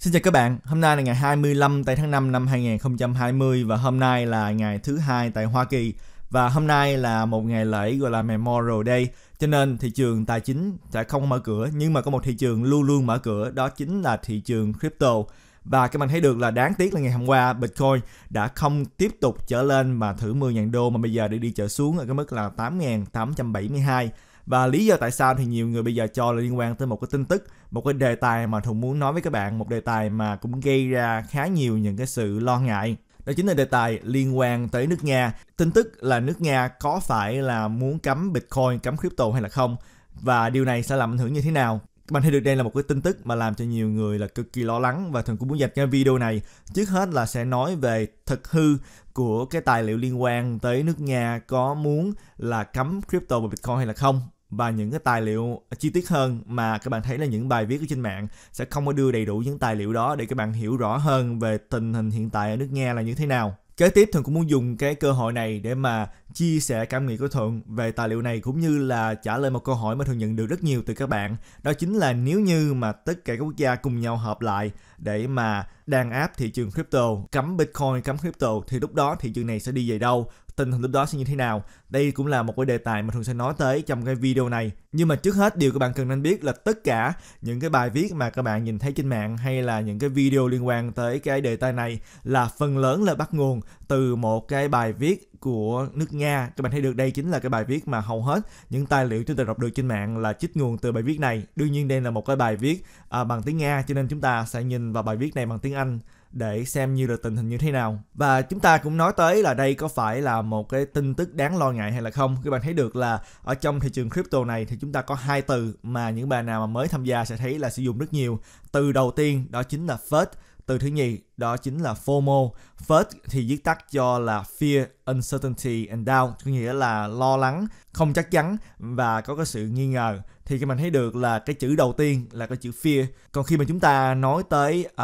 Xin chào các bạn, hôm nay là ngày 25 tây tháng 5 năm 2020 và hôm nay là ngày thứ hai tại Hoa Kỳ và hôm nay là một ngày lễ gọi là Memorial Day cho nên thị trường tài chính sẽ không mở cửa nhưng mà có một thị trường luôn luôn mở cửa đó chính là thị trường crypto và các bạn thấy được là đáng tiếc là ngày hôm qua Bitcoin đã không tiếp tục trở lên mà thử 10.000 đô mà bây giờ để đi trở xuống ở cái mức là 8.872 và lý do tại sao thì nhiều người bây giờ cho là liên quan tới một cái tin tức một cái đề tài mà thùng muốn nói với các bạn một đề tài mà cũng gây ra khá nhiều những cái sự lo ngại đó chính là đề tài liên quan tới nước Nga. Tin tức là nước Nga có phải là muốn cấm Bitcoin, cấm crypto hay là không? Và điều này sẽ làm ảnh hưởng như thế nào? Các bạn thấy được đây là một cái tin tức mà làm cho nhiều người là cực kỳ lo lắng và thường cũng muốn dành cho video này trước hết là sẽ nói về thực hư của cái tài liệu liên quan tới nước Nga có muốn là cấm crypto và Bitcoin hay là không và những cái tài liệu chi tiết hơn mà các bạn thấy là những bài viết ở trên mạng sẽ không có đưa đầy đủ những tài liệu đó để các bạn hiểu rõ hơn về tình hình hiện tại ở nước Nga là như thế nào. Kế tiếp Thuận cũng muốn dùng cái cơ hội này để mà chia sẻ cảm nghĩ của Thuận về tài liệu này cũng như là trả lời một câu hỏi mà Thuận nhận được rất nhiều từ các bạn. Đó chính là nếu như mà tất cả các quốc gia cùng nhau hợp lại để mà đàn áp thị trường crypto, cấm Bitcoin, cấm crypto thì lúc đó thị trường này sẽ đi về đâu? Tình hình lúc đó sẽ như thế nào? Đây cũng là một cái đề tài mà thường sẽ nói tới trong cái video này. Nhưng mà trước hết điều các bạn cần nên biết là tất cả những cái bài viết mà các bạn nhìn thấy trên mạng hay là những cái video liên quan tới cái đề tài này là phần lớn là bắt nguồn từ một cái bài viết của nước Nga các bạn thấy được đây chính là cái bài viết mà hầu hết những tài liệu chúng ta đọc được trên mạng là trích nguồn từ bài viết này đương nhiên đây là một cái bài viết à, bằng tiếng Nga cho nên chúng ta sẽ nhìn vào bài viết này bằng tiếng Anh để xem như là tình hình như thế nào và chúng ta cũng nói tới là đây có phải là một cái tin tức đáng lo ngại hay là không các bạn thấy được là ở trong thị trường crypto này thì chúng ta có hai từ mà những bạn nào mà mới tham gia sẽ thấy là sử dụng rất nhiều từ đầu tiên đó chính là FUD e từ thứ nhì đó chính là FOMO. First thì viết tắt cho là Fear, Uncertainty and Doubt, có nghĩa là lo lắng, không chắc chắn và có cái sự nghi ngờ. Thì khi mình thấy được là cái chữ đầu tiên là cái chữ fear. Còn khi mà chúng ta nói tới uh,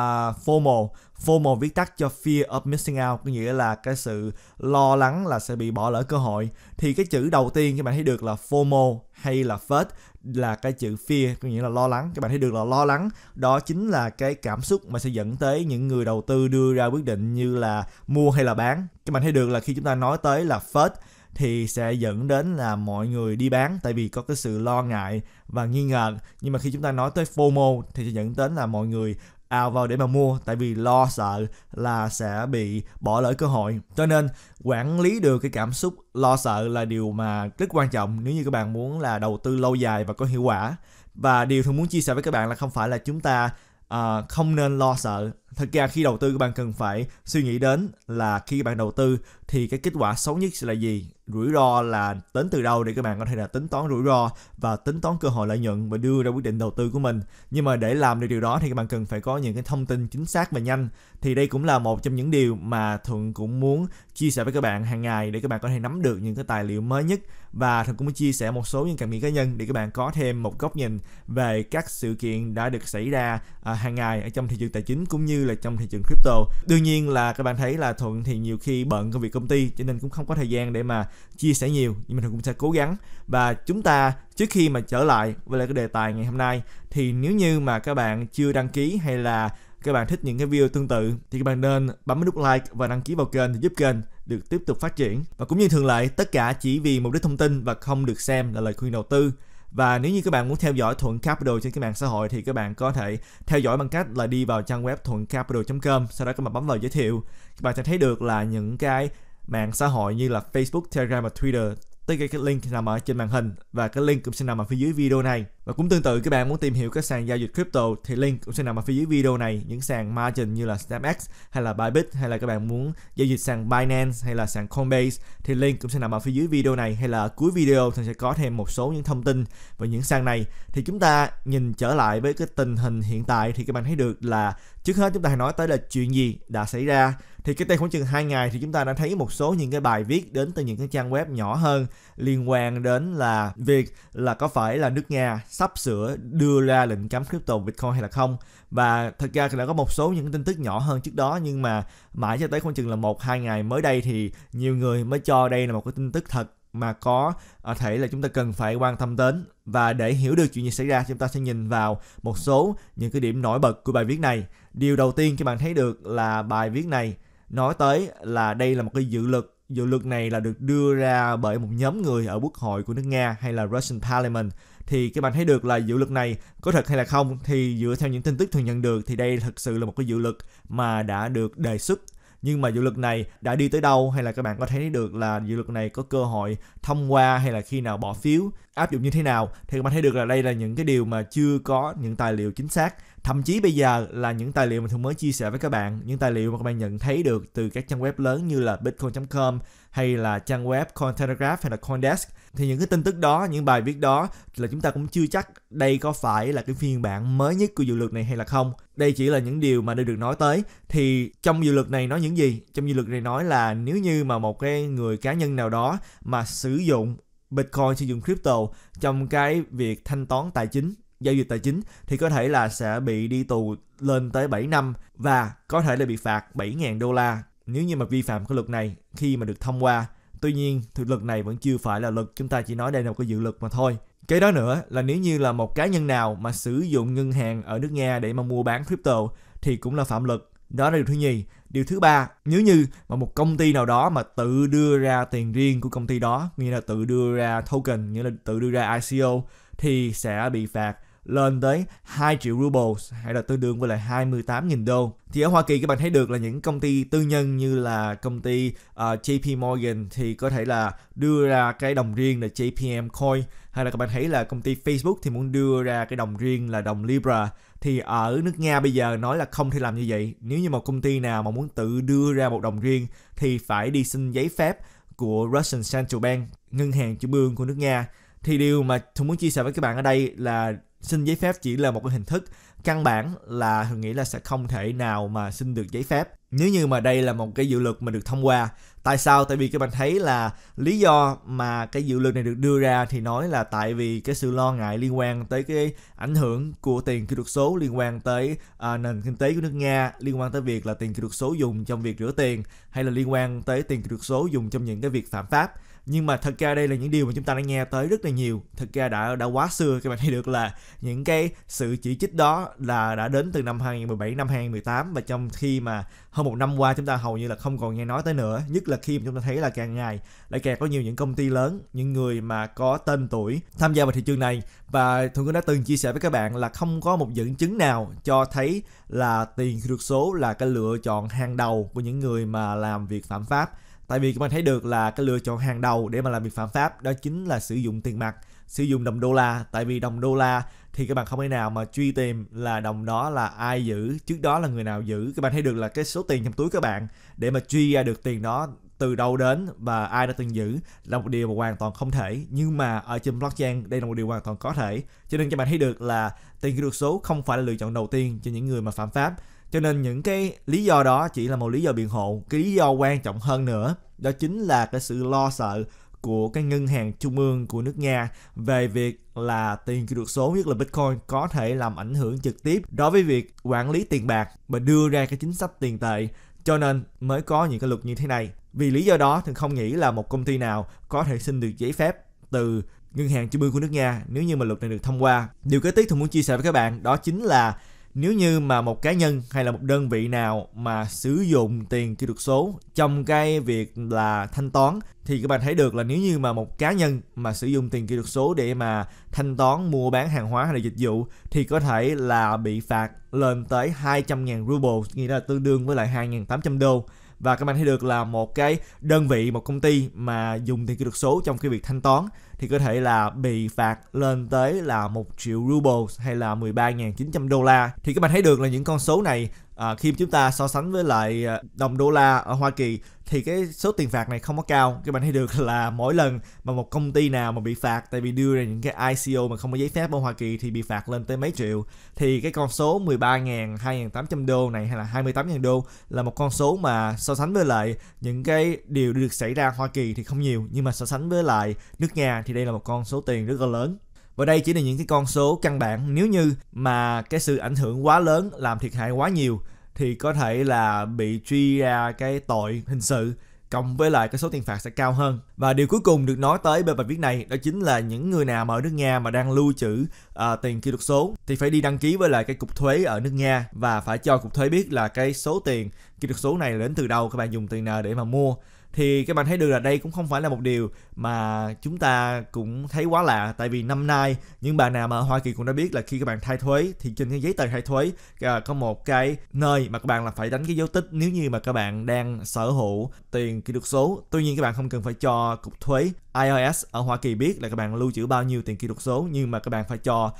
FOMO FOMO viết tắt cho Fear of Missing Out có nghĩa là cái sự lo lắng là sẽ bị bỏ lỡ cơ hội thì cái chữ đầu tiên các bạn thấy được là FOMO hay là FUD là cái chữ fear có nghĩa là lo lắng các bạn thấy được là lo lắng đó chính là cái cảm xúc mà sẽ dẫn tới những người đầu tư đưa ra quyết định như là mua hay là bán các bạn thấy được là khi chúng ta nói tới là FUD thì sẽ dẫn đến là mọi người đi bán tại vì có cái sự lo ngại và nghi ngờ nhưng mà khi chúng ta nói tới FOMO thì sẽ dẫn đến là mọi người ào vào để mà mua tại vì lo sợ là sẽ bị bỏ lỡ cơ hội cho nên quản lý được cái cảm xúc lo sợ là điều mà rất quan trọng nếu như các bạn muốn là đầu tư lâu dài và có hiệu quả và điều tôi muốn chia sẻ với các bạn là không phải là chúng ta uh, không nên lo sợ thật ra khi đầu tư các bạn cần phải suy nghĩ đến là khi các bạn đầu tư thì cái kết quả xấu nhất sẽ là gì rủi ro là đến từ đâu để các bạn có thể là tính toán rủi ro và tính toán cơ hội lợi nhuận và đưa ra quyết định đầu tư của mình nhưng mà để làm được điều đó thì các bạn cần phải có những cái thông tin chính xác và nhanh thì đây cũng là một trong những điều mà thuận cũng muốn chia sẻ với các bạn hàng ngày để các bạn có thể nắm được những cái tài liệu mới nhất và thuận cũng muốn chia sẻ một số những cảm nghĩ cá nhân để các bạn có thêm một góc nhìn về các sự kiện đã được xảy ra à, hàng ngày ở trong thị trường tài chính cũng như là trong thị trường crypto đương nhiên là các bạn thấy là thuận thì nhiều khi bận công việc công ty cho nên cũng không có thời gian để mà chia sẻ nhiều nhưng mình cũng sẽ cố gắng và chúng ta trước khi mà trở lại với lại cái đề tài ngày hôm nay thì nếu như mà các bạn chưa đăng ký hay là các bạn thích những cái video tương tự thì các bạn nên bấm nút like và đăng ký vào kênh để giúp kênh được tiếp tục phát triển và cũng như thường lệ tất cả chỉ vì mục đích thông tin và không được xem là lời khuyên đầu tư và nếu như các bạn muốn theo dõi Thuận Capital trên các mạng xã hội thì các bạn có thể theo dõi bằng cách là đi vào trang web thuậncapital.com sau đó các bạn bấm vào giới thiệu các bạn sẽ thấy được là những cái mạng xã hội như là Facebook, Telegram và Twitter tới cái link nằm ở trên màn hình và cái link cũng sẽ nằm ở phía dưới video này. Và cũng tương tự các bạn muốn tìm hiểu các sàn giao dịch crypto thì link cũng sẽ nằm ở phía dưới video này, những sàn margin như là SnapX hay là Bybit hay là các bạn muốn giao dịch sàn Binance hay là sàn Coinbase thì link cũng sẽ nằm ở phía dưới video này hay là cuối video thì sẽ có thêm một số những thông tin về những sàn này. Thì chúng ta nhìn trở lại với cái tình hình hiện tại thì các bạn thấy được là trước hết chúng ta hãy nói tới là chuyện gì đã xảy ra thì cái tên khoảng chừng hai ngày thì chúng ta đã thấy một số những cái bài viết đến từ những cái trang web nhỏ hơn liên quan đến là việc là có phải là nước Nga sắp sửa đưa ra lệnh cấm crypto Bitcoin hay là không và thật ra thì đã có một số những tin tức nhỏ hơn trước đó nhưng mà mãi cho tới khoảng chừng là một hai ngày mới đây thì nhiều người mới cho đây là một cái tin tức thật mà có à, thể là chúng ta cần phải quan tâm đến và để hiểu được chuyện gì xảy ra chúng ta sẽ nhìn vào một số những cái điểm nổi bật của bài viết này điều đầu tiên các bạn thấy được là bài viết này nói tới là đây là một cái dự luật dự luật này là được đưa ra bởi một nhóm người ở quốc hội của nước nga hay là russian parliament thì các bạn thấy được là dự luật này có thật hay là không thì dựa theo những tin tức thường nhận được thì đây thực sự là một cái dự luật mà đã được đề xuất nhưng mà dự luật này đã đi tới đâu hay là các bạn có thấy được là dự luật này có cơ hội thông qua hay là khi nào bỏ phiếu áp dụng như thế nào thì các bạn thấy được là đây là những cái điều mà chưa có những tài liệu chính xác thậm chí bây giờ là những tài liệu mà thường mới chia sẻ với các bạn những tài liệu mà các bạn nhận thấy được từ các trang web lớn như là bitcoin.com hay là trang web cointelegraph hay là coindesk thì những cái tin tức đó những bài viết đó là chúng ta cũng chưa chắc đây có phải là cái phiên bản mới nhất của dự luật này hay là không đây chỉ là những điều mà đã được nói tới thì trong dự luật này nói những gì trong dự luật này nói là nếu như mà một cái người cá nhân nào đó mà sử dụng bitcoin sử dụng crypto trong cái việc thanh toán tài chính giao dịch tài chính thì có thể là sẽ bị đi tù lên tới 7 năm và có thể là bị phạt 7.000 đô la nếu như mà vi phạm cái luật này khi mà được thông qua Tuy nhiên, thực lực này vẫn chưa phải là lực, chúng ta chỉ nói đây là một cái dự lực mà thôi. Cái đó nữa là nếu như là một cá nhân nào mà sử dụng ngân hàng ở nước Nga để mà mua bán crypto thì cũng là phạm lực. Đó là điều thứ nhì. Điều thứ ba, nếu như mà một công ty nào đó mà tự đưa ra tiền riêng của công ty đó, nghĩa là tự đưa ra token, nghĩa là tự đưa ra ICO thì sẽ bị phạt lên tới 2 triệu rubles hay là tương đương với lại 28.000 đô. Thì ở Hoa Kỳ các bạn thấy được là những công ty tư nhân như là công ty uh, ờ, JP Morgan thì có thể là đưa ra cái đồng riêng là JPM coin hay là các bạn thấy là công ty Facebook thì muốn đưa ra cái đồng riêng là đồng Libra thì ở nước Nga bây giờ nói là không thể làm như vậy. Nếu như một công ty nào mà muốn tự đưa ra một đồng riêng thì phải đi xin giấy phép của Russian Central Bank, ngân hàng trung ương của nước Nga. Thì điều mà tôi muốn chia sẻ với các bạn ở đây là xin giấy phép chỉ là một cái hình thức căn bản là Hường nghĩ là sẽ không thể nào mà xin được giấy phép nếu như mà đây là một cái dự luật mà được thông qua tại sao tại vì các bạn thấy là lý do mà cái dự luật này được đưa ra thì nói là tại vì cái sự lo ngại liên quan tới cái ảnh hưởng của tiền kỹ thuật số liên quan tới à, nền kinh tế của nước nga liên quan tới việc là tiền kỹ thuật số dùng trong việc rửa tiền hay là liên quan tới tiền kỹ thuật số dùng trong những cái việc phạm pháp nhưng mà thật ra đây là những điều mà chúng ta đã nghe tới rất là nhiều thật ra đã đã quá xưa các bạn thấy được là những cái sự chỉ trích đó là đã đến từ năm 2017 năm 2018 và trong khi mà hơn một năm qua chúng ta hầu như là không còn nghe nói tới nữa nhất là khi mà chúng ta thấy là càng ngày lại càng có nhiều những công ty lớn những người mà có tên tuổi tham gia vào thị trường này và thuận cũng đã từng chia sẻ với các bạn là không có một dẫn chứng nào cho thấy là tiền kỹ thuật số là cái lựa chọn hàng đầu của những người mà làm việc phạm pháp tại vì mình thấy được là cái lựa chọn hàng đầu để mà làm việc phạm pháp đó chính là sử dụng tiền mặt sử dụng đồng đô la tại vì đồng đô la thì các bạn không thể nào mà truy tìm là đồng đó là ai giữ trước đó là người nào giữ các bạn thấy được là cái số tiền trong túi các bạn để mà truy ra được tiền đó từ đâu đến và ai đã từng giữ là một điều mà hoàn toàn không thể nhưng mà ở trên blockchain đây là một điều hoàn toàn có thể cho nên các bạn thấy được là tiền kỹ thuật số không phải là lựa chọn đầu tiên cho những người mà phạm pháp cho nên những cái lý do đó chỉ là một lý do biện hộ cái lý do quan trọng hơn nữa đó chính là cái sự lo sợ của cái ngân hàng trung ương của nước Nga về việc là tiền kỹ thuật số nhất là Bitcoin có thể làm ảnh hưởng trực tiếp đối với việc quản lý tiền bạc và đưa ra cái chính sách tiền tệ cho nên mới có những cái luật như thế này. Vì lý do đó thì không nghĩ là một công ty nào có thể xin được giấy phép từ ngân hàng trung ương của nước Nga nếu như mà luật này được thông qua. Điều kế tiếp tôi muốn chia sẻ với các bạn đó chính là nếu như mà một cá nhân hay là một đơn vị nào mà sử dụng tiền kỹ thuật số trong cái việc là thanh toán thì các bạn thấy được là nếu như mà một cá nhân mà sử dụng tiền kỹ thuật số để mà thanh toán mua bán hàng hóa hay là dịch vụ thì có thể là bị phạt lên tới 200.000 ruble nghĩa là tương đương với lại 2.800 đô và các bạn thấy được là một cái đơn vị một công ty mà dùng tiền kỹ thuật số trong cái việc thanh toán thì có thể là bị phạt lên tới là 1 triệu rubles hay là 13.900 đô la thì các bạn thấy được là những con số này à, khi chúng ta so sánh với lại à, đồng đô la ở Hoa Kỳ thì cái số tiền phạt này không có cao các bạn thấy được là mỗi lần mà một công ty nào mà bị phạt tại vì đưa ra những cái ICO mà không có giấy phép ở Hoa Kỳ thì bị phạt lên tới mấy triệu thì cái con số 13.000, 2.800 đô này hay là 28.000 đô là một con số mà so sánh với lại những cái điều được xảy ra ở Hoa Kỳ thì không nhiều nhưng mà so sánh với lại nước nga thì đây là một con số tiền rất là lớn và đây chỉ là những cái con số căn bản nếu như mà cái sự ảnh hưởng quá lớn làm thiệt hại quá nhiều thì có thể là bị truy ra cái tội hình sự cộng với lại cái số tiền phạt sẽ cao hơn. Và điều cuối cùng được nói tới bên bài viết này đó chính là những người nào mà ở nước Nga mà đang lưu trữ uh, tiền kỹ thuật số thì phải đi đăng ký với lại cái cục thuế ở nước Nga và phải cho cục thuế biết là cái số tiền kỹ thuật số này đến từ đâu các bạn dùng tiền nào để mà mua thì các bạn thấy được là đây cũng không phải là một điều mà chúng ta cũng thấy quá lạ tại vì năm nay những bạn nào mà ở Hoa Kỳ cũng đã biết là khi các bạn thay thuế thì trên cái giấy tờ khai thuế à, có một cái nơi mà các bạn là phải đánh cái dấu tích nếu như mà các bạn đang sở hữu tiền kỹ thuật số tuy nhiên các bạn không cần phải cho cục thuế IRS ở Hoa Kỳ biết là các bạn lưu trữ bao nhiêu tiền kỹ thuật số nhưng mà các bạn phải cho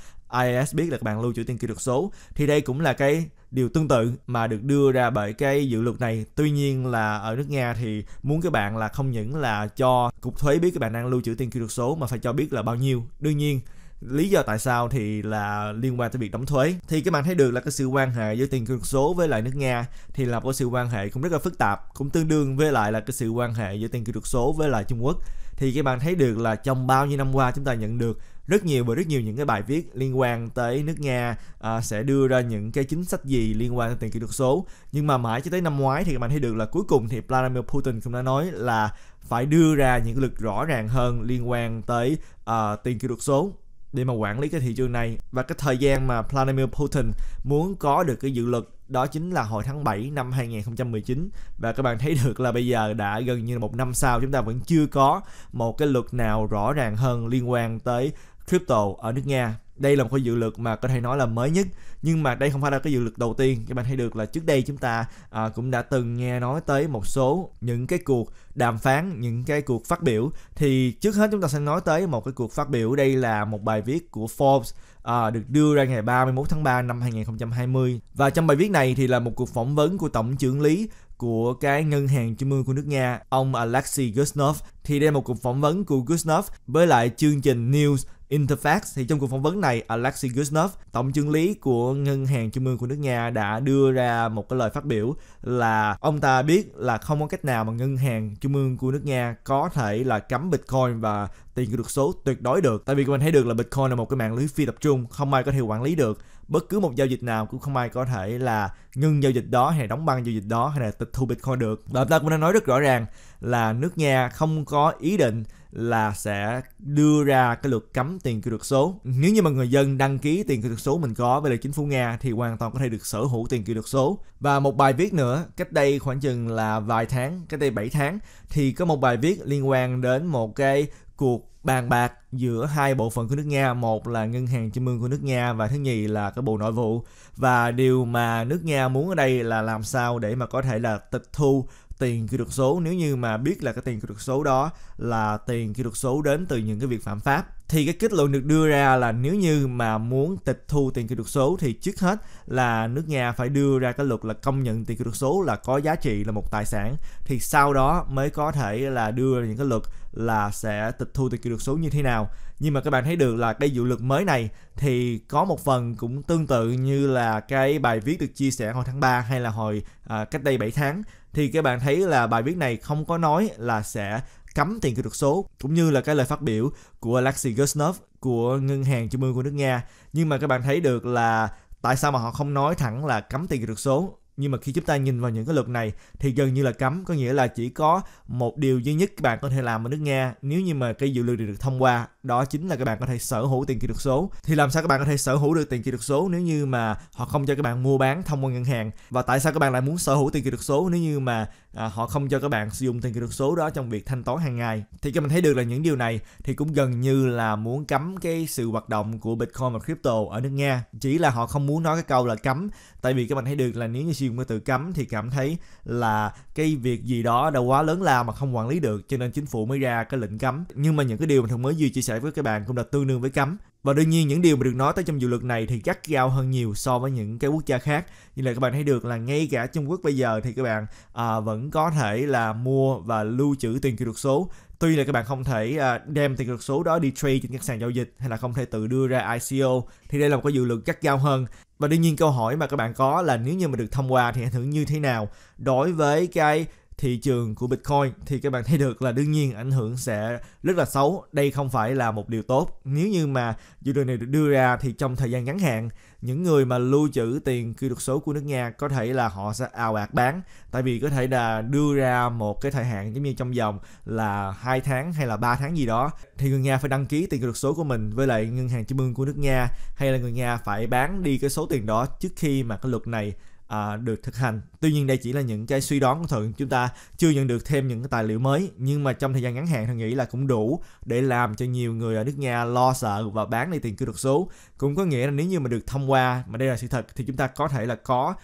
IIS biết là các bạn lưu trữ tiền kỹ thuật số thì đây cũng là cái điều tương tự mà được đưa ra bởi cái dự luật này tuy nhiên là ở nước nga thì muốn các bạn là không những là cho cục thuế biết các bạn đang lưu trữ tiền kỹ thuật số mà phải cho biết là bao nhiêu đương nhiên lý do tại sao thì là liên quan tới việc đóng thuế thì các bạn thấy được là cái sự quan hệ giữa tiền kỹ thuật số với lại nước nga thì là có sự quan hệ cũng rất là phức tạp cũng tương đương với lại là cái sự quan hệ giữa tiền kỹ thuật số với lại trung quốc thì các bạn thấy được là trong bao nhiêu năm qua chúng ta nhận được rất nhiều và rất nhiều những cái bài viết liên quan tới nước Nga à, sẽ đưa ra những cái chính sách gì liên quan tới tiền kỹ thuật số nhưng mà mãi cho tới năm ngoái thì các bạn thấy được là cuối cùng thì Vladimir Putin cũng đã nói là phải đưa ra những lực rõ ràng hơn liên quan tới uh, tiền kỹ thuật số để mà quản lý cái thị trường này và cái thời gian mà Vladimir Putin muốn có được cái dự luật đó chính là hồi tháng 7 năm 2019 và các bạn thấy được là bây giờ đã gần như một năm sau chúng ta vẫn chưa có một cái luật nào rõ ràng hơn liên quan tới crypto ở nước Nga đây là một cái dự luật mà có thể nói là mới nhất nhưng mà đây không phải là cái dự luật đầu tiên các bạn thấy được là trước đây chúng ta à, cũng đã từng nghe nói tới một số những cái cuộc đàm phán những cái cuộc phát biểu thì trước hết chúng ta sẽ nói tới một cái cuộc phát biểu đây là một bài viết của Forbes à, được đưa ra ngày 31 tháng 3 năm 2020 và trong bài viết này thì là một cuộc phỏng vấn của tổng trưởng lý của cái ngân hàng trung ương của nước Nga, ông Alexei Gusnov thì đây là một cuộc phỏng vấn của Gusnov với lại chương trình News Interfax thì trong cuộc phỏng vấn này Alexei Gusnov, tổng chưởng lý của ngân hàng trung ương của nước Nga đã đưa ra một cái lời phát biểu là ông ta biết là không có cách nào mà ngân hàng trung ương của nước Nga có thể là cấm Bitcoin và tiền kỹ thuật số tuyệt đối được. Tại vì các bạn thấy được là Bitcoin là một cái mạng lưới phi tập trung, không ai có thể quản lý được bất cứ một giao dịch nào cũng không ai có thể là ngưng giao dịch đó hay là đóng băng giao dịch đó hay là tịch thu bitcoin được và ta cũng đã nói rất rõ ràng là nước nga không có ý định là sẽ đưa ra cái luật cấm tiền kỹ thuật số nếu như mà người dân đăng ký tiền kỹ thuật số mình có với lại chính phủ nga thì hoàn toàn có thể được sở hữu tiền kỹ thuật số và một bài viết nữa cách đây khoảng chừng là vài tháng cách đây 7 tháng thì có một bài viết liên quan đến một cái cuộc bàn bạc giữa hai bộ phận của nước Nga, một là ngân hàng trung ương của nước Nga và thứ nhì là cái bộ nội vụ. Và điều mà nước Nga muốn ở đây là làm sao để mà có thể là tịch thu tiền kỹ thuật số nếu như mà biết là cái tiền kỹ thuật số đó là tiền kỹ thuật số đến từ những cái việc phạm pháp thì cái kết luận được đưa ra là nếu như mà muốn tịch thu tiền kỹ thuật số thì trước hết là nước Nga phải đưa ra cái luật là công nhận tiền kỹ thuật số là có giá trị là một tài sản thì sau đó mới có thể là đưa ra những cái luật là sẽ tịch thu tiền kỹ thuật số như thế nào nhưng mà các bạn thấy được là cái dự luật mới này thì có một phần cũng tương tự như là cái bài viết được chia sẻ hồi tháng 3 hay là hồi à, cách đây 7 tháng thì các bạn thấy là bài viết này không có nói là sẽ cấm tiền kỹ thuật số cũng như là cái lời phát biểu của Alexei Gusnov của ngân hàng trung ương của nước Nga nhưng mà các bạn thấy được là tại sao mà họ không nói thẳng là cấm tiền kỹ thuật số nhưng mà khi chúng ta nhìn vào những cái luật này thì gần như là cấm có nghĩa là chỉ có một điều duy nhất các bạn có thể làm ở nước nga nếu như mà cái dự luật được thông qua đó chính là các bạn có thể sở hữu tiền kỹ thuật số thì làm sao các bạn có thể sở hữu được tiền kỹ thuật số nếu như mà họ không cho các bạn mua bán thông qua ngân hàng và tại sao các bạn lại muốn sở hữu tiền kỹ thuật số nếu như mà à, họ không cho các bạn sử dụng tiền kỹ thuật số đó trong việc thanh toán hàng ngày thì các mình thấy được là những điều này thì cũng gần như là muốn cấm cái sự hoạt động của bitcoin và crypto ở nước nga chỉ là họ không muốn nói cái câu là cấm tại vì các bạn thấy được là nếu như siêu mới tự cấm thì cảm thấy là cái việc gì đó đã quá lớn lao mà không quản lý được cho nên chính phủ mới ra cái lệnh cấm nhưng mà những cái điều mà thông mới vừa chia sẻ với các bạn cũng là tương đương với cấm và đương nhiên những điều mà được nói tới trong dự luật này thì gắt gao hơn nhiều so với những cái quốc gia khác như là các bạn thấy được là ngay cả trung quốc bây giờ thì các bạn à, vẫn có thể là mua và lưu trữ tiền kỹ thuật số tuy là các bạn không thể à, đem tiền kỹ thuật số đó đi trade trên các sàn giao dịch hay là không thể tự đưa ra ICO thì đây là một cái dự luật gắt gao hơn và đương nhiên câu hỏi mà các bạn có là nếu như mà được thông qua thì ảnh hưởng như thế nào đối với cái thị trường của Bitcoin thì các bạn thấy được là đương nhiên ảnh hưởng sẽ rất là xấu. Đây không phải là một điều tốt. Nếu như mà dự định này được đưa ra thì trong thời gian ngắn hạn, những người mà lưu trữ tiền kỹ thuật số của nước Nga có thể là họ sẽ ào ạt bán tại vì có thể là đưa ra một cái thời hạn giống như trong vòng là hai tháng hay là 3 tháng gì đó thì người Nga phải đăng ký tiền kỹ thuật số của mình với lại ngân hàng trung ương của nước Nga hay là người Nga phải bán đi cái số tiền đó trước khi mà cái luật này à, được thực hành tuy nhiên đây chỉ là những cái suy đoán của thường chúng ta chưa nhận được thêm những cái tài liệu mới nhưng mà trong thời gian ngắn hạn thằng nghĩ là cũng đủ để làm cho nhiều người ở nước nga lo sợ và bán đi tiền kỹ thuật số cũng có nghĩa là nếu như mà được thông qua mà đây là sự thật thì chúng ta có thể là có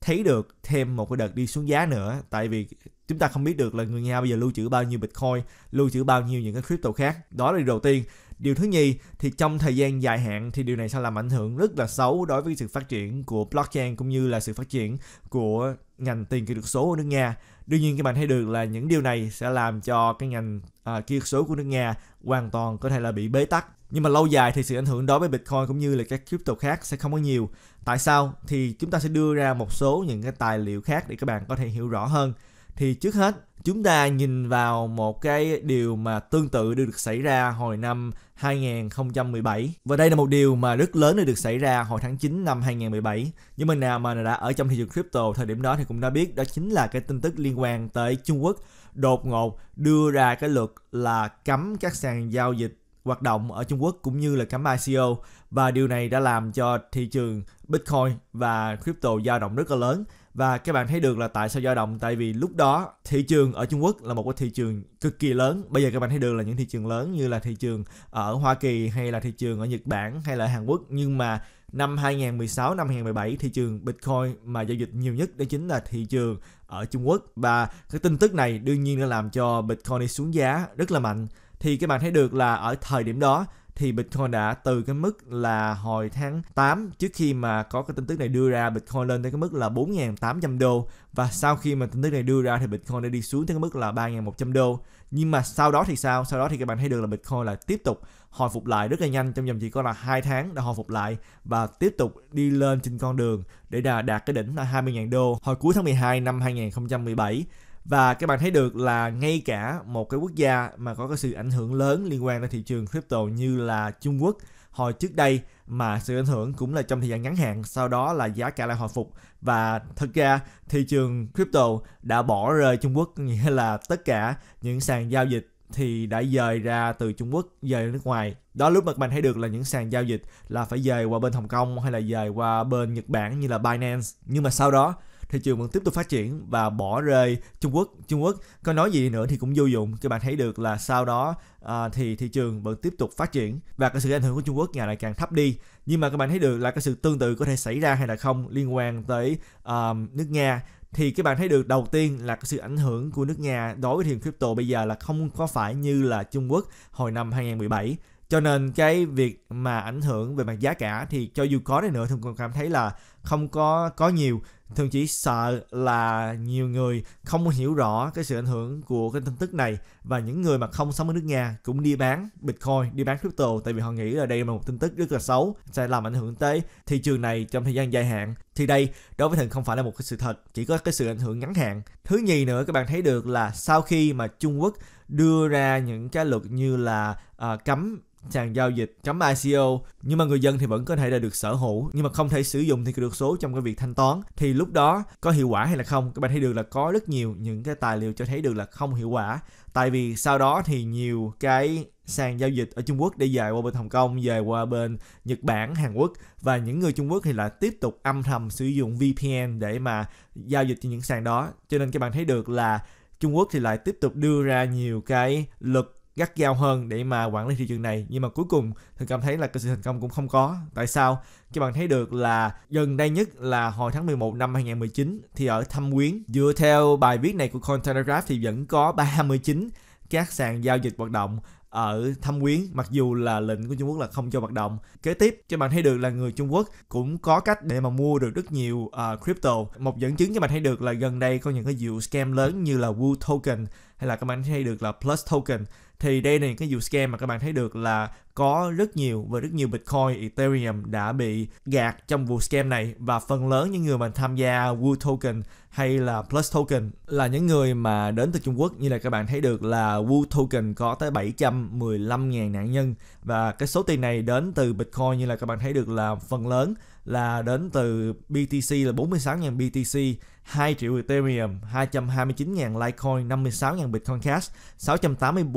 thấy được thêm một cái đợt đi xuống giá nữa tại vì chúng ta không biết được là người Nga bây giờ lưu trữ bao nhiêu Bitcoin, lưu trữ bao nhiêu những cái crypto khác. Đó là điều đầu tiên. Điều thứ nhì thì trong thời gian dài hạn thì điều này sẽ làm ảnh hưởng rất là xấu đối với sự phát triển của blockchain cũng như là sự phát triển của ngành tiền kỹ thuật số của nước Nga. Đương nhiên các bạn thấy được là những điều này sẽ làm cho cái ngành à, kỹ thuật số của nước Nga hoàn toàn có thể là bị bế tắc. Nhưng mà lâu dài thì sự ảnh hưởng đối với Bitcoin cũng như là các crypto khác sẽ không có nhiều. Tại sao? Thì chúng ta sẽ đưa ra một số những cái tài liệu khác để các bạn có thể hiểu rõ hơn. Thì trước hết chúng ta nhìn vào một cái điều mà tương tự được xảy ra hồi năm 2017 và đây là một điều mà rất lớn được xảy ra hồi tháng 9 năm 2017 những mình nào mà đã ở trong thị trường crypto thời điểm đó thì cũng đã biết đó chính là cái tin tức liên quan tới Trung Quốc đột ngột đưa ra cái luật là cấm các sàn giao dịch hoạt động ở Trung Quốc cũng như là cấm ICO và điều này đã làm cho thị trường Bitcoin và crypto dao động rất là lớn và các bạn thấy được là tại sao dao động tại vì lúc đó thị trường ở Trung Quốc là một cái thị trường cực kỳ lớn bây giờ các bạn thấy được là những thị trường lớn như là thị trường ở Hoa Kỳ hay là thị trường ở Nhật Bản hay là Hàn Quốc nhưng mà năm 2016 năm 2017 thị trường Bitcoin mà giao dịch nhiều nhất đó chính là thị trường ở Trung Quốc và cái tin tức này đương nhiên đã làm cho Bitcoin đi xuống giá rất là mạnh thì các bạn thấy được là ở thời điểm đó thì Bitcoin đã từ cái mức là hồi tháng 8 trước khi mà có cái tin tức này đưa ra Bitcoin lên tới cái mức là 4.800 đô và sau khi mà tin tức này đưa ra thì Bitcoin đã đi xuống tới cái mức là 3.100 đô nhưng mà sau đó thì sao sau đó thì các bạn thấy được là Bitcoin là tiếp tục hồi phục lại rất là nhanh trong vòng chỉ có là hai tháng đã hồi phục lại và tiếp tục đi lên trên con đường để đạt cái đỉnh là 20.000 đô hồi cuối tháng 12 năm 2017 và các bạn thấy được là ngay cả một cái quốc gia mà có cái sự ảnh hưởng lớn liên quan đến thị trường crypto như là Trung Quốc hồi trước đây mà sự ảnh hưởng cũng là trong thời gian ngắn hạn sau đó là giá cả lại hồi phục và thật ra thị trường crypto đã bỏ rơi Trung Quốc nghĩa là tất cả những sàn giao dịch thì đã dời ra từ Trung Quốc dời nước ngoài đó lúc mà các bạn thấy được là những sàn giao dịch là phải dời qua bên Hồng Kông hay là dời qua bên Nhật Bản như là Binance nhưng mà sau đó thị trường vẫn tiếp tục phát triển và bỏ rơi Trung Quốc Trung Quốc có nói gì nữa thì cũng vô dụng các bạn thấy được là sau đó à, thì thị trường vẫn tiếp tục phát triển và cái sự ảnh hưởng của Trung Quốc ngày lại càng thấp đi nhưng mà các bạn thấy được là cái sự tương tự có thể xảy ra hay là không liên quan tới um, nước Nga thì các bạn thấy được đầu tiên là cái sự ảnh hưởng của nước Nga đối với thị trường crypto bây giờ là không có phải như là Trung Quốc hồi năm 2017 cho nên cái việc mà ảnh hưởng về mặt giá cả thì cho dù có đi nữa thường còn cảm thấy là không có có nhiều thường chỉ sợ là nhiều người không hiểu rõ cái sự ảnh hưởng của cái tin tức này và những người mà không sống ở nước nga cũng đi bán bitcoin đi bán crypto tại vì họ nghĩ là đây là một tin tức rất là xấu sẽ làm ảnh hưởng tới thị trường này trong thời gian dài hạn thì đây đối với thịnh không phải là một cái sự thật chỉ có cái sự ảnh hưởng ngắn hạn thứ nhì nữa các bạn thấy được là sau khi mà trung quốc đưa ra những cái luật như là uh, cấm sàn giao dịch .ico nhưng mà người dân thì vẫn có thể là được sở hữu nhưng mà không thể sử dụng thì được số trong cái việc thanh toán thì lúc đó có hiệu quả hay là không các bạn thấy được là có rất nhiều những cái tài liệu cho thấy được là không hiệu quả tại vì sau đó thì nhiều cái sàn giao dịch ở Trung Quốc đi dài qua bên Hồng Kông, về qua bên Nhật Bản, Hàn Quốc và những người Trung Quốc thì lại tiếp tục âm thầm sử dụng VPN để mà giao dịch trên những sàn đó. Cho nên các bạn thấy được là Trung Quốc thì lại tiếp tục đưa ra nhiều cái luật gắt gao hơn để mà quản lý thị trường này nhưng mà cuối cùng thường cảm thấy là cái sự thành công cũng không có tại sao các bạn thấy được là gần đây nhất là hồi tháng 11 năm 2019 thì ở Thâm Quyến dựa theo bài viết này của Cointelegraph thì vẫn có 39 các sàn giao dịch hoạt động ở Thâm Quyến mặc dù là lệnh của Trung Quốc là không cho hoạt động. Kế tiếp các bạn thấy được là người Trung Quốc cũng có cách để mà mua được rất nhiều uh, crypto. Một dẫn chứng cho bạn thấy được là gần đây có những cái vụ scam lớn như là Wu Token hay là các bạn thấy được là Plus Token thì đây là những cái vụ scam mà các bạn thấy được là có rất nhiều và rất nhiều Bitcoin, Ethereum đã bị gạt trong vụ scam này và phần lớn những người mà tham gia Wu Token hay là Plus Token là những người mà đến từ Trung Quốc như là các bạn thấy được là Wu Token có tới 715.000 nạn nhân và cái số tiền này đến từ Bitcoin như là các bạn thấy được là phần lớn là đến từ BTC là 46.000 BTC, 2 triệu Ethereum, 229.000 Litecoin, 56.000 Bitcoin Cash, 684.000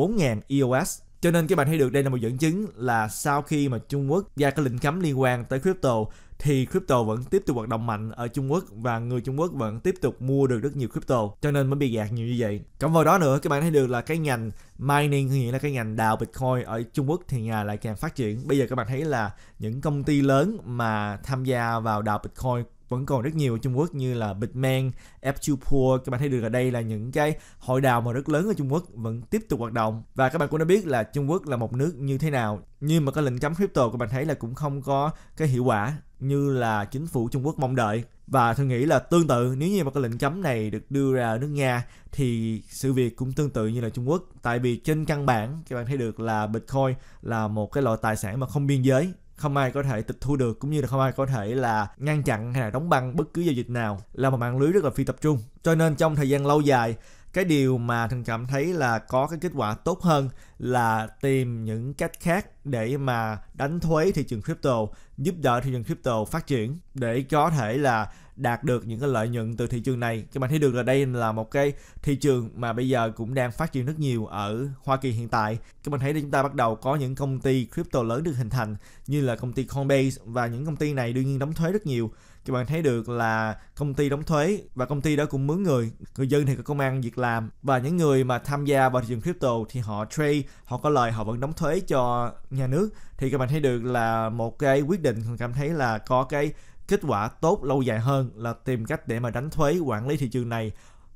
EOS cho nên các bạn thấy được đây là một dẫn chứng là sau khi mà Trung Quốc ra cái lệnh cấm liên quan tới crypto thì crypto vẫn tiếp tục hoạt động mạnh ở Trung Quốc và người Trung Quốc vẫn tiếp tục mua được rất nhiều crypto cho nên mới bị gạt nhiều như vậy. Cộng vào đó nữa các bạn thấy được là cái ngành mining nghĩa là cái ngành đào Bitcoin ở Trung Quốc thì ngày lại càng phát triển. Bây giờ các bạn thấy là những công ty lớn mà tham gia vào đào Bitcoin vẫn còn rất nhiều ở Trung Quốc như là Bitmain, F2Poor. Các bạn thấy được ở đây là những cái hội đào mà rất lớn ở Trung Quốc vẫn tiếp tục hoạt động. Và các bạn cũng đã biết là Trung Quốc là một nước như thế nào. Nhưng mà cái lệnh cấm crypto các bạn thấy là cũng không có cái hiệu quả như là chính phủ Trung Quốc mong đợi. Và tôi nghĩ là tương tự nếu như mà cái lệnh cấm này được đưa ra ở nước Nga thì sự việc cũng tương tự như là Trung Quốc. Tại vì trên căn bản các bạn thấy được là Bitcoin là một cái loại tài sản mà không biên giới không ai có thể tịch thu được cũng như là không ai có thể là ngăn chặn hay là đóng băng bất cứ giao dịch nào là một mạng lưới rất là phi tập trung cho nên trong thời gian lâu dài cái điều mà thần cảm thấy là có cái kết quả tốt hơn là tìm những cách khác để mà đánh thuế thị trường crypto giúp đỡ thị trường crypto phát triển để có thể là đạt được những cái lợi nhuận từ thị trường này các bạn thấy được là đây là một cái thị trường mà bây giờ cũng đang phát triển rất nhiều ở Hoa Kỳ hiện tại các bạn thấy là chúng ta bắt đầu có những công ty crypto lớn được hình thành như là công ty Coinbase và những công ty này đương nhiên đóng thuế rất nhiều các bạn thấy được là công ty đóng thuế và công ty đó cũng mướn người người dân thì có công ăn việc làm và những người mà tham gia vào thị trường crypto thì họ trade họ có lời họ vẫn đóng thuế cho nhà nước thì các bạn thấy được là một cái quyết định cảm thấy là có cái kết quả tốt lâu dài hơn là tìm cách để mà đánh thuế quản lý thị trường này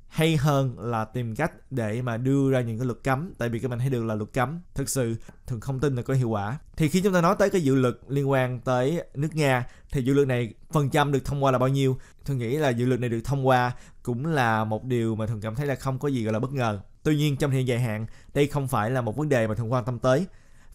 hay hơn là tìm cách để mà đưa ra những cái luật cấm tại vì các bạn thấy được là luật cấm thực sự thường không tin là có hiệu quả thì khi chúng ta nói tới cái dự luật liên quan tới nước nga thì dự luật này phần trăm được thông qua là bao nhiêu tôi nghĩ là dự luật này được thông qua cũng là một điều mà thường cảm thấy là không có gì gọi là bất ngờ tuy nhiên trong thời dài hạn đây không phải là một vấn đề mà thường quan tâm tới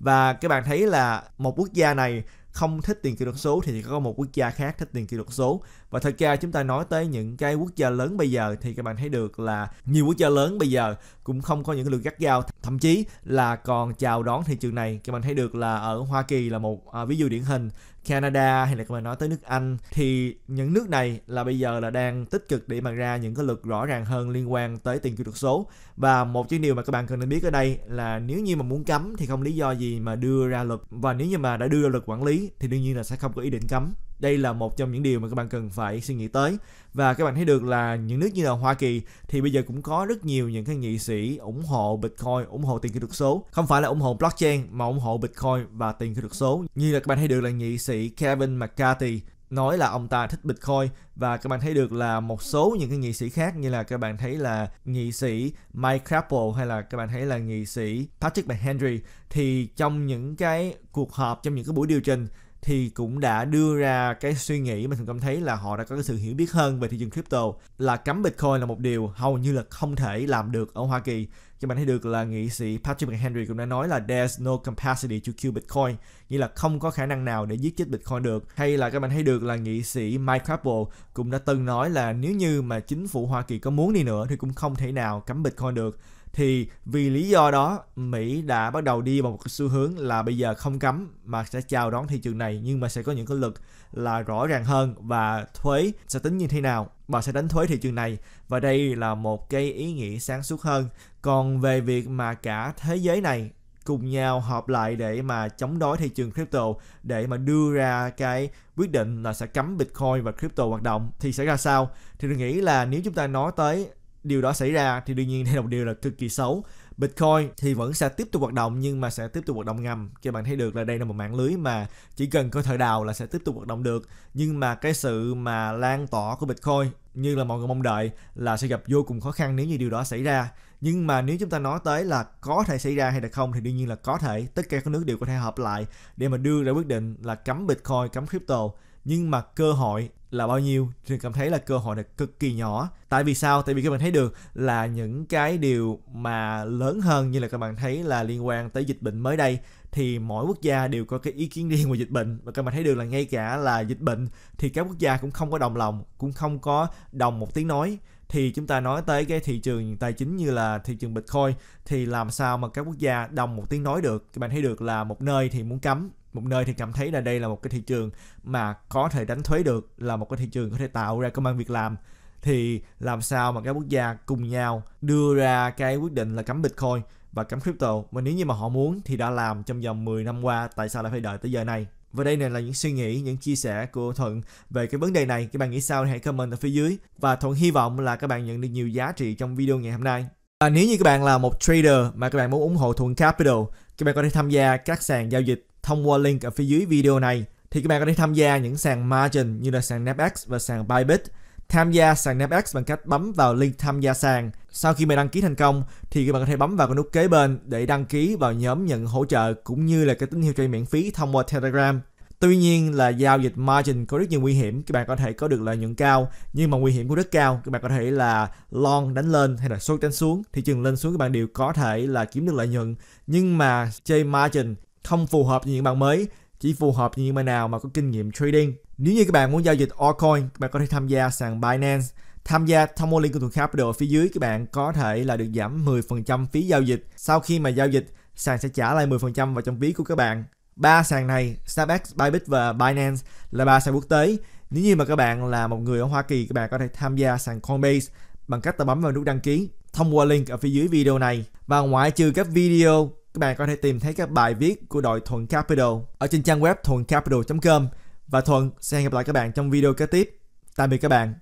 và các bạn thấy là một quốc gia này không thích tiền kỹ thuật số thì chỉ có một quốc gia khác thích tiền kỹ thuật số và thật ra chúng ta nói tới những cái quốc gia lớn bây giờ thì các bạn thấy được là nhiều quốc gia lớn bây giờ cũng không có những cái lực gắt gao thậm chí là còn chào đón thị trường này các bạn thấy được là ở Hoa Kỳ là một à, ví dụ điển hình Canada hay là các bạn nói tới nước Anh thì những nước này là bây giờ là đang tích cực để bàn ra những cái luật rõ ràng hơn liên quan tới tiền kỹ thuật số và một cái điều mà các bạn cần nên biết ở đây là nếu như mà muốn cấm thì không lý do gì mà đưa ra luật và nếu như mà đã đưa ra luật quản lý thì đương nhiên là sẽ không có ý định cấm đây là một trong những điều mà các bạn cần phải suy nghĩ tới và các bạn thấy được là những nước như là Hoa Kỳ thì bây giờ cũng có rất nhiều những cái nghị sĩ ủng hộ Bitcoin, ủng hộ tiền kỹ thuật số, không phải là ủng hộ blockchain mà ủng hộ Bitcoin và tiền kỹ thuật số. Như là các bạn thấy được là nghị sĩ Kevin McCarthy nói là ông ta thích Bitcoin và các bạn thấy được là một số những cái nghị sĩ khác như là các bạn thấy là nghị sĩ Mike Crapo hay là các bạn thấy là nghị sĩ Patrick McHenry thì trong những cái cuộc họp trong những cái buổi điều trình thì cũng đã đưa ra cái suy nghĩ mà thường cảm thấy là họ đã có cái sự hiểu biết hơn về thị trường crypto là cấm Bitcoin là một điều hầu như là không thể làm được ở Hoa Kỳ. Cho bạn thấy được là nghị sĩ Patrick McHenry cũng đã nói là there's no capacity to kill Bitcoin, nghĩa là không có khả năng nào để giết chết Bitcoin được. Hay là các bạn thấy được là nghị sĩ Mike Capel cũng đã từng nói là nếu như mà chính phủ Hoa Kỳ có muốn đi nữa thì cũng không thể nào cấm Bitcoin được thì vì lý do đó Mỹ đã bắt đầu đi vào một cái xu hướng là bây giờ không cấm mà sẽ chào đón thị trường này nhưng mà sẽ có những cái lực là rõ ràng hơn và thuế sẽ tính như thế nào và sẽ đánh thuế thị trường này và đây là một cái ý nghĩa sáng suốt hơn còn về việc mà cả thế giới này cùng nhau họp lại để mà chống đối thị trường crypto để mà đưa ra cái quyết định là sẽ cấm Bitcoin và crypto hoạt động thì sẽ ra sao thì tôi nghĩ là nếu chúng ta nói tới điều đó xảy ra thì đương nhiên đây là một điều là cực kỳ xấu Bitcoin thì vẫn sẽ tiếp tục hoạt động nhưng mà sẽ tiếp tục hoạt động ngầm Các bạn thấy được là đây là một mạng lưới mà chỉ cần có thời đào là sẽ tiếp tục hoạt động được nhưng mà cái sự mà lan tỏa của Bitcoin như là mọi người mong đợi là sẽ gặp vô cùng khó khăn nếu như điều đó xảy ra nhưng mà nếu chúng ta nói tới là có thể xảy ra hay là không thì đương nhiên là có thể tất cả các nước đều có thể hợp lại để mà đưa ra quyết định là cấm Bitcoin cấm crypto nhưng mà cơ hội là bao nhiêu thì cảm thấy là cơ hội này cực kỳ nhỏ tại vì sao tại vì các bạn thấy được là những cái điều mà lớn hơn như là các bạn thấy là liên quan tới dịch bệnh mới đây thì mỗi quốc gia đều có cái ý kiến riêng về dịch bệnh và các bạn thấy được là ngay cả là dịch bệnh thì các quốc gia cũng không có đồng lòng cũng không có đồng một tiếng nói thì chúng ta nói tới cái thị trường tài chính như là thị trường bitcoin thì làm sao mà các quốc gia đồng một tiếng nói được các bạn thấy được là một nơi thì muốn cấm một nơi thì cảm thấy là đây là một cái thị trường mà có thể đánh thuế được là một cái thị trường có thể tạo ra công an việc làm thì làm sao mà các quốc gia cùng nhau đưa ra cái quyết định là cấm Bitcoin và cấm crypto mà nếu như mà họ muốn thì đã làm trong vòng 10 năm qua tại sao lại phải đợi tới giờ này và đây này là những suy nghĩ, những chia sẻ của Thuận về cái vấn đề này. Các bạn nghĩ sao thì hãy comment ở phía dưới. Và Thuận hy vọng là các bạn nhận được nhiều giá trị trong video ngày hôm nay. Và nếu như các bạn là một trader mà các bạn muốn ủng hộ Thuận Capital, các bạn có thể tham gia các sàn giao dịch Thông qua link ở phía dưới video này thì các bạn có thể tham gia những sàn margin như là sàn Napex và sàn Bybit. Tham gia sàn Napex bằng cách bấm vào link tham gia sàn. Sau khi mà đăng ký thành công thì các bạn có thể bấm vào cái nút kế bên để đăng ký vào nhóm nhận hỗ trợ cũng như là cái tín hiệu chơi miễn phí thông qua Telegram. Tuy nhiên là giao dịch margin có rất nhiều nguy hiểm, các bạn có thể có được lợi nhuận cao, nhưng mà nguy hiểm cũng rất cao, các bạn có thể là long đánh lên hay là short đánh xuống, thị trường lên xuống các bạn đều có thể là kiếm được lợi nhuận. Nhưng mà chơi margin không phù hợp với những bạn mới chỉ phù hợp với những bạn nào mà có kinh nghiệm trading nếu như các bạn muốn giao dịch altcoin các bạn có thể tham gia sàn Binance tham gia thông qua link của Thuận Capital ở phía dưới các bạn có thể là được giảm 10% phí giao dịch sau khi mà giao dịch sàn sẽ trả lại 10% vào trong phí của các bạn ba sàn này Starbucks, Bybit và Binance là ba sàn quốc tế nếu như mà các bạn là một người ở Hoa Kỳ các bạn có thể tham gia sàn Coinbase bằng cách ta bấm vào nút đăng ký thông qua link ở phía dưới video này và ngoại trừ các video các bạn có thể tìm thấy các bài viết của đội Thuận Capital ở trên trang web thuầncapital.com và Thuận sẽ hẹn gặp lại các bạn trong video kế tiếp. Tạm biệt các bạn.